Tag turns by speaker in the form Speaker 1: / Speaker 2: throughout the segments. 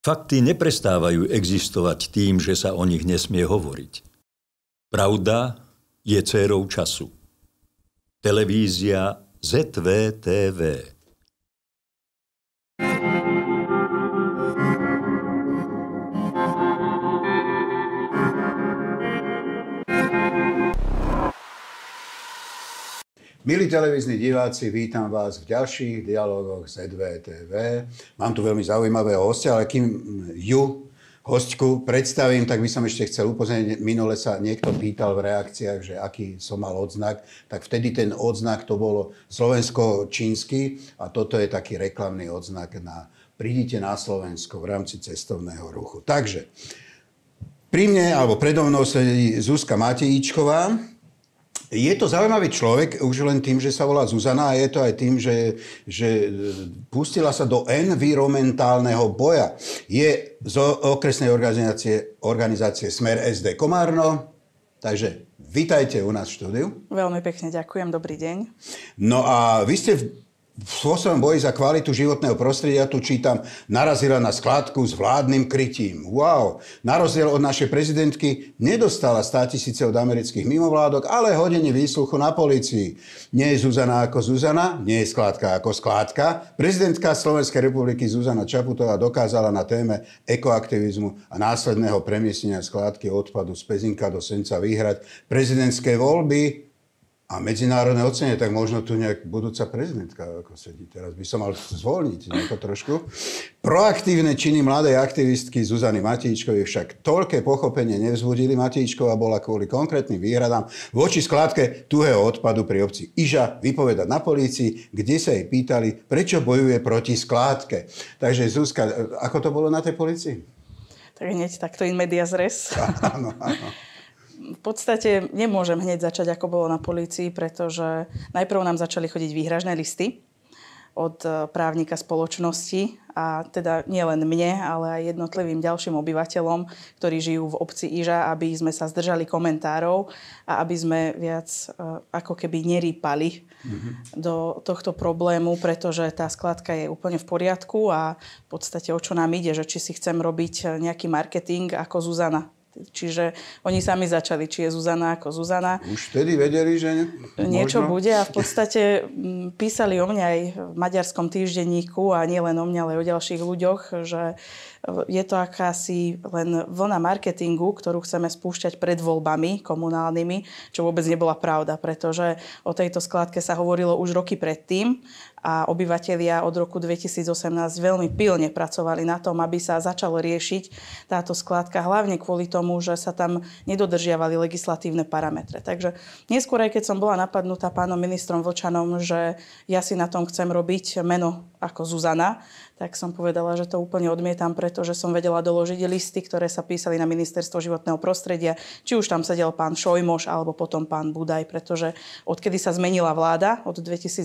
Speaker 1: Fakty neprestávajú existovať tým, že sa o nich nesmie hovoriť. Pravda je cérou času. Televízia ZVTV Milí televízni diváci, vítam vás v ďalších dialogoch z EDVTV. E Mám tu veľmi zaujímavého hostia, ale kým ju, hostku, predstavím, tak by som ešte chcel upozorniť, minule sa niekto pýtal v reakciách, že aký som mal odznak, tak vtedy ten odznak to bolo slovensko-čínsky a toto je taký reklamný odznak na prídite na Slovensko v rámci cestovného ruchu. Takže, pri mne, alebo predo mnou sedí Zuzka Matejíčková, je to zaujímavý človek už len tým, že sa volá Zuzana a je to aj tým, že, že e, pustila sa do environmentálneho boja. Je z okresnej organizácie, organizácie Smer SD Komárno, takže vitajte u nás v štúdiu.
Speaker 2: Veľmi pekne ďakujem, dobrý deň.
Speaker 1: No a vy ste spôsobom boji za kvalitu životného prostredia, tu čítam, narazila na skladku s vládnym krytím. Wow! Na rozdiel od našej prezidentky nedostala 100 tisíce od amerických mimovládok, ale hodenie výsluchu na policii. Nie je Zuzana ako Zuzana, nie je skladka ako skládka. Prezidentka Slovenskej republiky Zuzana Čaputová dokázala na téme ekoaktivizmu a následného premiesnenia skladky odpadu z Pezinka do Senca vyhrať prezidentské voľby a medzinárodné ocenie, tak možno tu nejak budúca prezidentka, ako sedí teraz, by som mal zvolniť nejako trošku. Proaktívne činy mladej aktivistky Zuzany Matijičkovej však toľké pochopenie nevzbudili. Matijičková bola kvôli konkrétnym výhradám voči skladke tuhého odpadu pri obci Iža vypovedať na polícii, kde sa jej pýtali, prečo bojuje proti skládke. Takže Zuzka, e, ako to bolo na tej polícii?
Speaker 2: Tak hneď takto in medias zres. Áno, áno v podstate nemôžem hneď začať, ako bolo na polícii, pretože najprv nám začali chodiť výhražné listy od e, právnika spoločnosti a teda nielen mne, ale aj jednotlivým ďalším obyvateľom, ktorí žijú v obci Iža, aby sme sa zdržali komentárov a aby sme viac e, ako keby nerýpali mm-hmm. do tohto problému, pretože tá skladka je úplne v poriadku a v podstate o čo nám ide, že či si chcem robiť e, nejaký marketing ako Zuzana Čiže oni sami začali, či je Zuzana ako Zuzana.
Speaker 1: Už vtedy vedeli, že ne? niečo Možno? bude a v
Speaker 2: podstate písali o mňa aj v maďarskom týždenníku a nie len o mňa, ale aj o ďalších ľuďoch, že je to akási len vlna marketingu, ktorú chceme spúšťať pred voľbami komunálnymi, čo vôbec nebola pravda, pretože o tejto skladke sa hovorilo už roky predtým a obyvatelia od roku 2018 veľmi pilne pracovali na tom, aby sa začalo riešiť táto skládka, hlavne kvôli tomu, že sa tam nedodržiavali legislatívne parametre. Takže neskôr, aj keď som bola napadnutá pánom ministrom Vlčanom, že ja si na tom chcem robiť meno ako Zuzana, tak som povedala, že to úplne odmietam, pretože som vedela doložiť listy, ktoré sa písali na ministerstvo životného prostredia, či už tam sedel pán Šojmoš alebo potom pán Budaj, pretože odkedy sa zmenila vláda od 2020,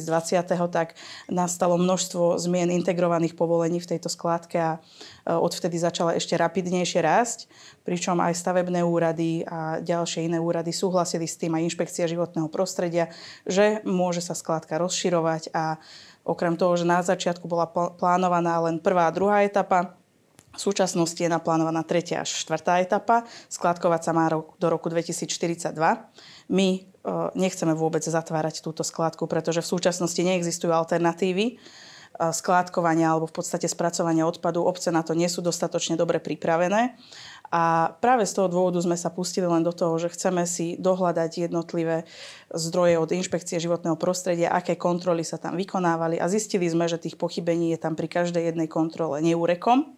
Speaker 2: tak nastalo množstvo zmien integrovaných povolení v tejto skládke a e, odvtedy začala ešte rapidnejšie rásť, pričom aj stavebné úrady a ďalšie iné úrady súhlasili s tým aj inšpekcia životného prostredia, že môže sa skládka rozširovať a okrem toho, že na zač- začiatku bola plánovaná len prvá a druhá etapa, v súčasnosti je naplánovaná tretia až štvrtá etapa. Skladkovať sa má do roku 2042. My e, nechceme vôbec zatvárať túto skladku, pretože v súčasnosti neexistujú alternatívy e, skládkovania alebo v podstate spracovania odpadu. Obce na to nie sú dostatočne dobre pripravené a práve z toho dôvodu sme sa pustili len do toho, že chceme si dohľadať jednotlivé zdroje od inšpekcie životného prostredia, aké kontroly sa tam vykonávali a zistili sme, že tých pochybení je tam pri každej jednej kontrole neúrekom.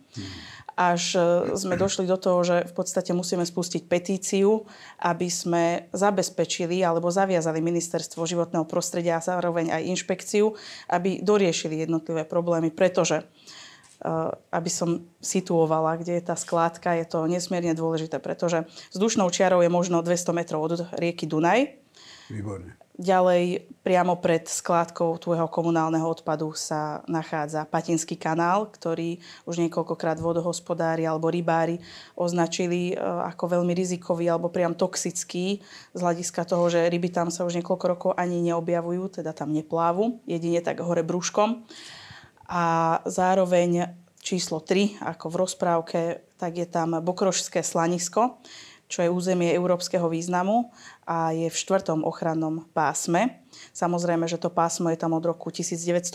Speaker 2: až e, sme došli do toho, že v podstate musíme spustiť petíciu, aby sme zabezpečili alebo zaviazali ministerstvo životného prostredia a zároveň aj inšpekciu, aby doriešili jednotlivé problémy, pretože Eh, aby som situovala, kde je tá skládka, je to nesmierne dôležité, pretože vzdušnou čiarou je možno 200 metrov od rieky Dunaj. Výborne. Ďalej, priamo pred skládkou tvojho komunálneho odpadu sa nachádza Patinský kanál, ktorý už niekoľkokrát vodohospodári alebo rybári označili eh, ako veľmi rizikový alebo priam toxický z hľadiska toho, že ryby tam sa už niekoľko rokov ani neobjavujú, teda tam neplávu, jedine tak hore brúškom a zároveň číslo 3, ako v rozprávke, tak je tam Bokrošské slanisko, čo je územie európskeho významu a je v štvrtom ochrannom pásme. Samozrejme, že to pásmo je tam od roku 1987,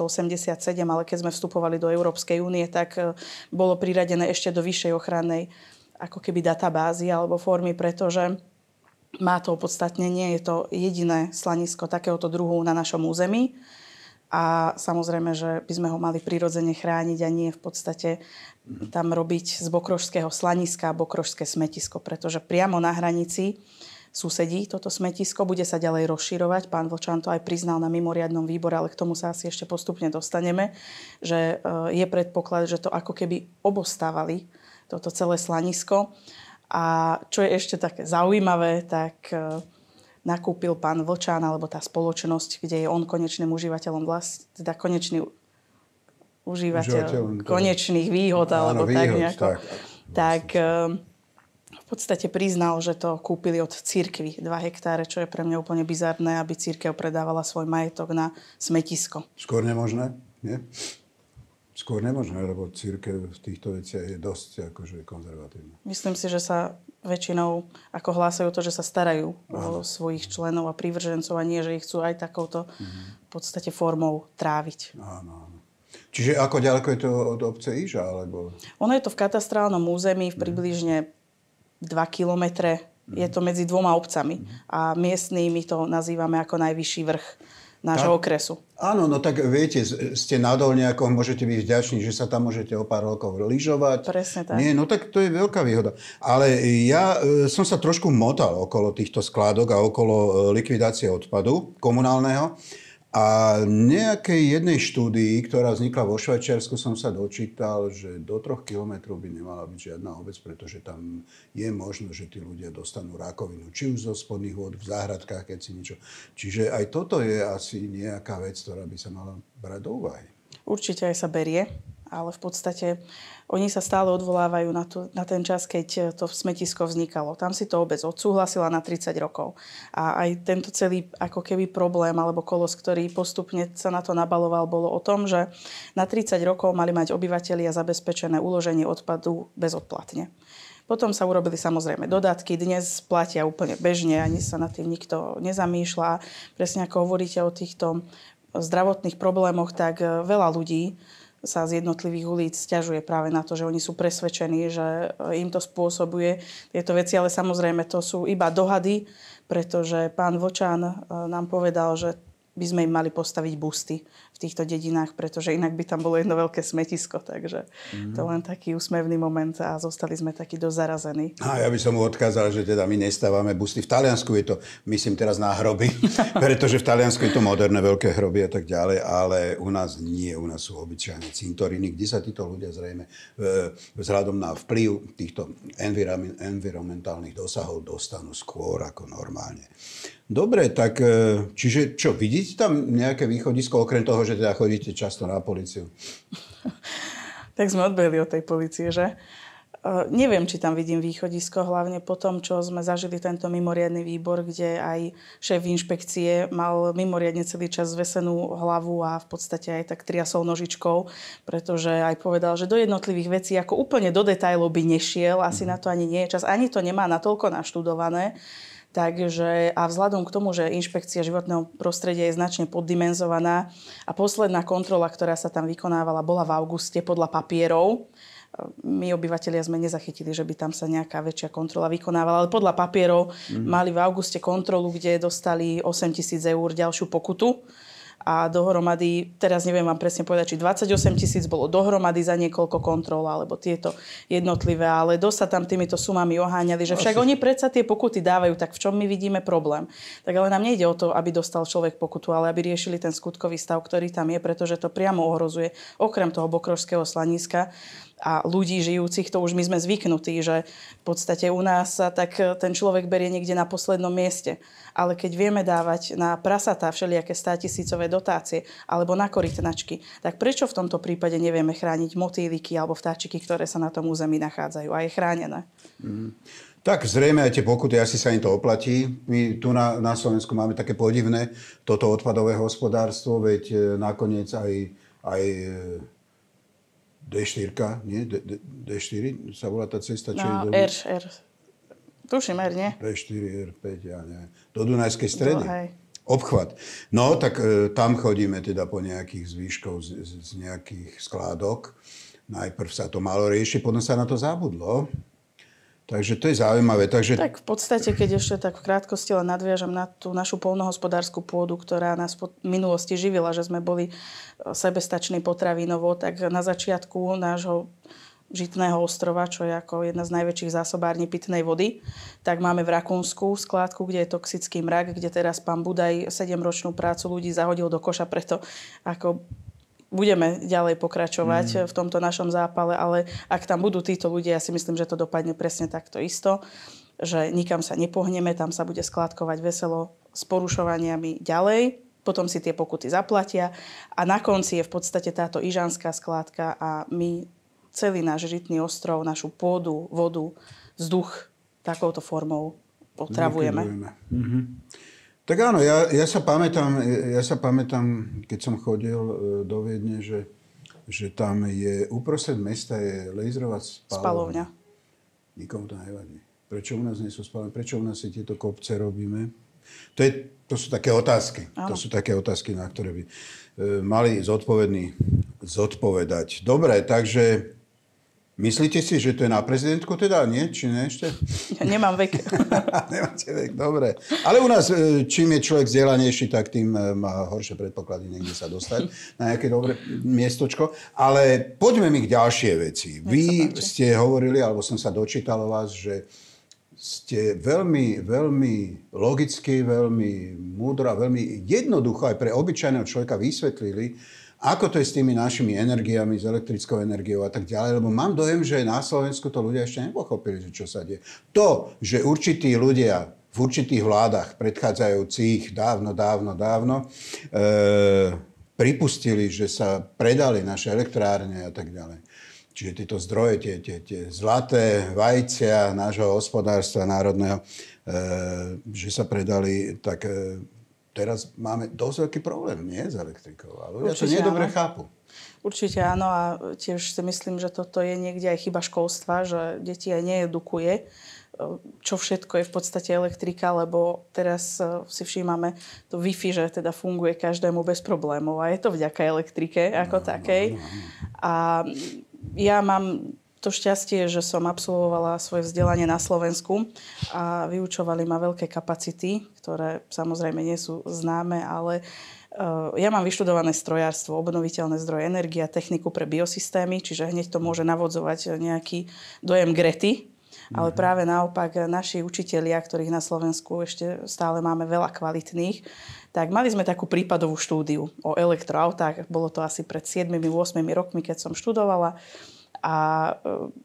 Speaker 2: ale keď sme vstupovali do Európskej únie, tak e, bolo priradené ešte do vyššej ochrannej ako keby databázy alebo formy, pretože má to opodstatnenie, je to jediné slanisko takéhoto druhu na našom území a samozrejme, že by sme ho mali prirodzene chrániť a nie v podstate tam robiť z bokrožského slaniska a bokrožské smetisko, pretože priamo na hranici susedí toto smetisko, bude sa ďalej rozširovať. Pán Vlčan to aj priznal na mimoriadnom výbore, ale k tomu sa asi ešte postupne dostaneme, že e, je predpoklad, že to ako keby obostávali toto celé slanisko. A čo je ešte také zaujímavé, tak e, nakúpil pán Vlčán alebo tá spoločnosť, kde je on konečným užívateľom vlast, teda konečný užívateľ teda- konečných výhod áno, alebo výhod, tak nejako. Tak, tak ehm, v podstate priznal, že to kúpili od církvy 2 hektáre, čo je pre mňa úplne bizarné, aby církev predávala svoj majetok na smetisko.
Speaker 1: Skôr nemožné, nie? skôr nemožné, lebo církev v týchto veciach je dosť akože konzervatívna.
Speaker 2: Myslím si, že sa väčšinou, ako hlásajú to, že sa starajú Aha. o svojich členov a prívržencov a nie, že ich chcú aj takouto mhm. v podstate formou tráviť. Áno, áno.
Speaker 1: Čiže ako ďaleko je to od obce Iža? Alebo...
Speaker 2: Ono je to v katastrálnom území v mhm. približne 2 kilometre. Mhm. Je to medzi dvoma obcami. A miestnými to nazývame ako najvyšší vrch
Speaker 1: nášho okresu. Áno, no tak viete, ste na Dolniakoch, môžete byť vďační, že sa tam môžete o pár rokov lyžovať. Presne tak. Nie, no tak to je veľká výhoda. Ale ja e, som sa trošku motal okolo týchto skládok a okolo e, likvidácie odpadu komunálneho. A nejakej jednej štúdii, ktorá vznikla vo Švajčiarsku, som sa dočítal, že do troch kilometrov by nemala byť žiadna obec, pretože tam je možno, že tí ľudia dostanú rakovinu, či už zo spodných vod, v záhradkách, keď si niečo. Čiže aj toto je asi nejaká vec, ktorá by sa mala brať do úvahy.
Speaker 2: Určite aj sa berie ale v podstate oni sa stále odvolávajú na, tu, na ten čas, keď eh, to smetisko vznikalo. Tam si to obec odsúhlasila na 30 rokov. A aj tento celý ako keby problém alebo kolos, ktorý postupne sa na to nabaloval, bolo o tom, že na 30 rokov mali mať obyvateľia zabezpečené uloženie odpadu bezodplatne. Potom sa urobili samozrejme dodatky, dnes platia úplne bežne, ani sa nad tým nikto nezamýšľa. Presne ako hovoríte o týchto zdravotných problémoch, tak eh, veľa ľudí sa z jednotlivých ulic stiažuje práve na to, že oni sú presvedčení, že e, im to spôsobuje tieto veci, ale samozrejme to sú iba dohady, pretože pán Vočan e, nám povedal, že by sme im mali postaviť busty v týchto dedinách, pretože inak by tam bolo jedno veľké smetisko. Takže mm. to mhm. len taký úsmevný moment a zostali sme takí dozarazení.
Speaker 1: A ja by som mu odkázal, že teda my nestávame busty. V Taliansku je to, myslím teraz na hroby, pretože v Taliansku je to moderné veľké hroby a tak ďalej, ale u nás nie, u nás sú obyčajné cintoriny, kde sa títo ľudia zrejme e, vzhľadom na vplyv týchto environmentálnych dosahov dostanú skôr ako normálne. Dobre, tak e, čiže čo, vidíte? Vidíte tam nejaké východisko, okrem toho, že teda chodíte často na policiu?
Speaker 2: tak sme odbehli od tej policie, že? E, neviem, či tam vidím východisko, hlavne po tom, čo sme zažili tento mimoriadný výbor, kde aj šéf inšpekcie mal mimoriadne celý čas zvesenú hlavu a v podstate aj tak triasol nožičkou, pretože aj povedal, že do jednotlivých vecí ako úplne do detajlov by nešiel, asi mhm. na to ani nie je čas, ani to nemá natoľko naštudované. Takže a vzhľadom k tomu, že inšpekcia životného prostredia je značne poddimenzovaná a posledná kontrola, ktorá sa tam vykonávala, bola v auguste podľa papierov. My obyvateľia sme nezachytili, že by tam sa nejaká väčšia kontrola vykonávala, ale podľa papierov mm. mali v auguste kontrolu, kde dostali 8 tisíc eur ďalšiu pokutu a dohromady, teraz neviem vám presne povedať, či 28 tisíc bolo dohromady za niekoľko kontrol alebo tieto jednotlivé, ale dosť sa tam týmito sumami oháňali, že však oni predsa tie pokuty dávajú, tak v čom my vidíme problém. Tak ale nám nejde o to, aby dostal človek pokutu, ale aby riešili ten skutkový stav, ktorý tam je, pretože to priamo ohrozuje okrem toho bokrožského slaniska a ľudí žijúcich, to už my sme zvyknutí, že v podstate u nás sa tak e, ten človek berie niekde na poslednom mieste. Ale keď vieme dávať na prasatá všelijaké státisícové dotácie alebo na korytnačky, tak prečo v tomto prípade nevieme chrániť motýliky alebo vtáčiky, ktoré sa na tom území nachádzajú a je chránené?
Speaker 1: Mm. Tak zrejme aj tie pokuty, asi sa im to oplatí. My tu na, na Slovensku máme také podivné toto odpadové hospodárstvo, veď e, nakoniec aj, aj e, D4, nie? D, D, D4 sa volá tá cesta, čo no, je... do... R,
Speaker 2: R. Tuším, R, nie?
Speaker 1: D4, R5, ja neviem. Do Dunajskej stredy. Do, no, Obchvat. No, tak e, tam chodíme teda po nejakých zvýškov z, z, z nejakých skládok. Najprv sa to malo riešiť, potom sa na to zabudlo. Takže to je zaujímavé. Takže... Tak
Speaker 2: v podstate, keď ešte tak v krátkosti len nadviažem na tú našu polnohospodárskú pôdu, ktorá nás v minulosti živila, že sme boli e, sebestační potravinovo, tak na začiatku nášho žitného ostrova, čo je ako jedna z najväčších zásobární pitnej vody, tak máme v Rakúnsku skládku, kde je toxický mrak, kde teraz pán Budaj 7-ročnú prácu ľudí zahodil do koša preto, ako budeme ďalej pokračovať mm. v tomto našom zápale, ale ak tam budú títo ľudia, ja si myslím, že to dopadne presne takto isto, že nikam sa nepohneme, tam sa bude skládkovať veselo s porušovaniami ďalej, potom si tie pokuty zaplatia a na konci je v podstate táto ižanská skládka a my celý náš žitný ostrov, našu pôdu, vodu, vzduch takouto formou potravujeme.
Speaker 1: Mm-hmm. Tak áno, ja, ja, sa pamätám, ja sa pamätám, keď som chodil e, do Viedne, že, že tam je uprostred mesta je lejzrová spalovňa. spalovňa. Nikomu to nevadí. Prečo u nás nie sú spalovne? Prečo u nás si tieto kopce robíme? To, je, to sú také otázky. Áno. To sú také otázky, na ktoré by e, mali zodpovední zodpovedať. Dobre, takže Myslíte si, že to je na prezidentku teda? Nie? Či ne ešte? Ja nemám vek. Nemáte vek, dobre. Ale u nás, e, čím je človek vzdelanejší, tak tým e, má horšie predpoklady niekde sa dostať na nejaké dobré miestočko. Ale poďme mi k ďalšie veci. Vy ste hovorili, alebo som sa dočítal o vás, že ste veľmi, veľmi logicky, veľmi múdro a veľmi jednoducho aj pre obyčajného človeka vysvetlili, ako to je s tými našimi energiami, s elektrickou energiou a tak ďalej, lebo mám dojem, že na Slovensku to ľudia ešte nepochopili, že čo sa deje. To, že určití ľudia v určitých vládach predchádzajúcich dávno, dávno, dávno e, pripustili, že sa predali naše elektrárne a tak ďalej. Čiže tieto zdroje, tie, tie, tie zlaté vajcia nášho hospodárstva národného, e, že sa predali, tak e, teraz máme dosť veľký problém, nie, s elektrikou. A ľudia Určite to nedobre áno. chápu.
Speaker 2: Určite áno a tiež si myslím, že toto je niekde aj chyba školstva, že deti aj needukuje e, čo všetko je v podstate elektrika, lebo teraz e, si všímame to Wi-Fi, že teda funguje každému bez problémov a je to vďaka elektrike ako no, no takej. No, no. A ja mám to šťastie, že som absolvovala svoje vzdelanie na Slovensku a vyučovali ma veľké kapacity, ktoré samozrejme nie sú známe, ale eh, ja mám vyštudované strojárstvo, obnoviteľné zdroje energie a techniku pre biosystémy, čiže hneď to môže navodzovať nejaký dojem Grety, ale mhm. práve naopak naši učitelia, ktorých na Slovensku ešte stále máme veľa kvalitných, tak mali sme takú prípadovú štúdiu o elektroautách. Bolo to asi pred 7-8 rokmi, keď som študovala a e,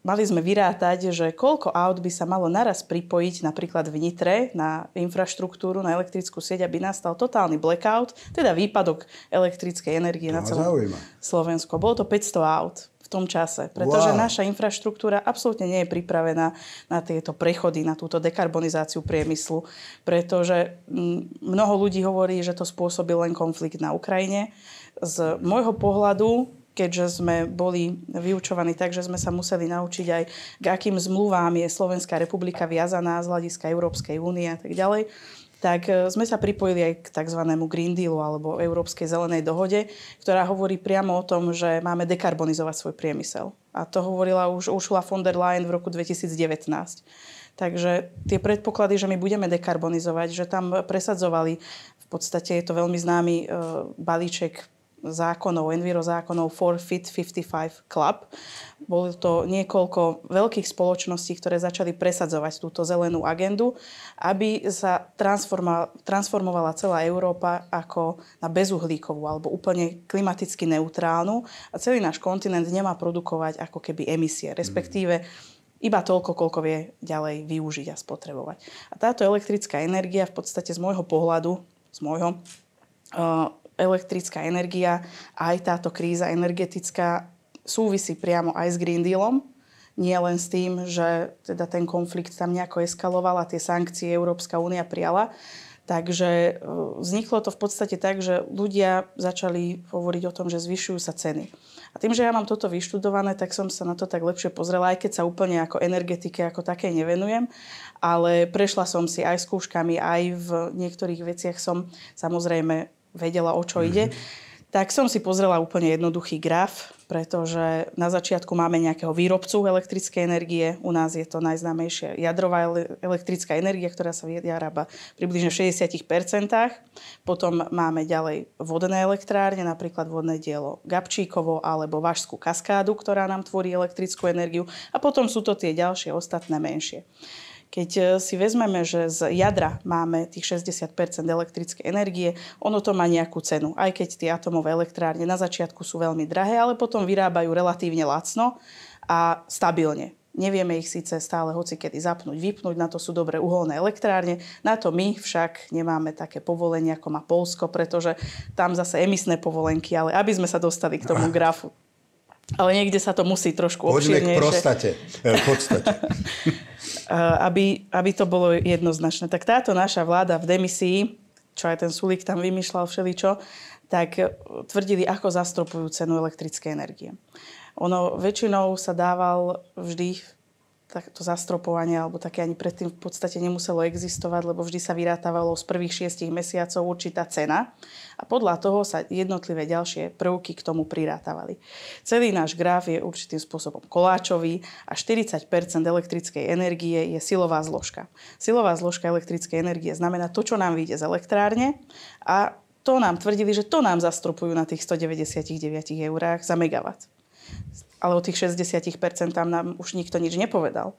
Speaker 2: mali sme vyrátať, že koľko aut by sa malo naraz pripojiť napríklad v Nitre na infraštruktúru, na elektrickú sieť, aby nastal totálny blackout, teda výpadok elektrickej energie to na celom zaujíma. Slovensku. Bolo to 500 aut v tom čase, pretože wow. naša infraštruktúra absolútne nie je pripravená na tieto prechody, na túto dekarbonizáciu priemyslu, pretože mnoho ľudí hovorí, že to spôsobil len konflikt na Ukrajine. Z môjho pohľadu keďže sme boli vyučovaní tak, že sme sa museli naučiť aj k akým zmluvám je Slovenská republika viazaná z hľadiska Európskej únie a tak ďalej tak e, sme sa pripojili aj k tzv. Green Dealu alebo Európskej zelenej dohode, ktorá hovorí priamo o tom, že máme dekarbonizovať svoj priemysel. A to hovorila už Ursula von der Leyen v roku 2019. Takže tie predpoklady, že my budeme dekarbonizovať, že tam presadzovali, v podstate je to veľmi známy e, balíček zákonov, enviro zákonov for Fit 55 Club. Bolo to niekoľko veľkých spoločností, ktoré začali presadzovať túto zelenú agendu, aby sa transformovala celá Európa ako na bezuhlíkovú alebo úplne klimaticky neutrálnu a celý náš kontinent nemá produkovať ako keby emisie, respektíve iba toľko, koľko vie ďalej využiť a spotrebovať. A táto elektrická energia v podstate z môjho pohľadu, z môjho, elektrická energia aj táto kríza energetická súvisí priamo aj s Green Dealom. Nie len s tým, že teda ten konflikt tam nejako eskaloval a tie sankcie Európska únia prijala. Takže e, vzniklo to v podstate tak, že ľudia začali hovoriť o tom, že zvyšujú sa ceny. A tým, že ja mám toto vyštudované, tak som sa na to tak lepšie pozrela, aj keď sa úplne ako energetike ako také nevenujem, ale prešla som si aj skúškami, aj v niektorých veciach som samozrejme vedela, o čo mm-hmm. ide, mhm. tak som si pozrela úplne jednoduchý graf, pretože na začiatku máme nejakého výrobcu elektrickej energie. U nás je to najznámejšia jadrová elektrická energia, ktorá sa vyrába približne v 60 Potom máme ďalej vodné elektrárne, napríklad vodné dielo Gabčíkovo alebo Vašskú kaskádu, ktorá nám tvorí elektrickú energiu. A potom sú to tie ďalšie ostatné menšie. Keď e, si vezmeme, že z jadra máme tých 60 elektrickej energie, ono to má nejakú cenu. Aj keď tie atomové elektrárne na začiatku sú veľmi drahé, ale potom vyrábajú relatívne lacno a stabilne. Nevieme ich síce stále hoci kedy zapnúť, vypnúť, na to sú dobré uholné elektrárne, na to my však nemáme také povolenie ako má Polsko, pretože tam zase emisné povolenky, ale aby sme sa dostali k tomu grafu. Ale niekde sa to musí trošku obširnejšie. Poďme k prostate,
Speaker 1: e, v podstate.
Speaker 2: Eh, aby, aby to bolo jednoznačné. Tak táto naša vláda v demisii, čo aj ten Sulík tam vymýšľal všeličo, tak eh, tvrdili, ako zastropujú cenu elektrické energie. Ono väčšinou sa dával vždy tak to zastropovanie alebo také ani predtým v podstate nemuselo existovať, lebo vždy sa vyrátavalo z prvých šiestich mesiacov určitá cena a podľa toho sa jednotlivé ďalšie prvky k tomu prirátavali. Celý náš graf je určitým spôsobom koláčový a 40 elektrickej energie je silová zložka. Silová zložka elektrickej energie znamená to, čo nám vyjde z elektrárne a to nám tvrdili, že to nám zastropujú na tých 199 eurách za megawatt ale o tých 60% nám už nikto nič nepovedal.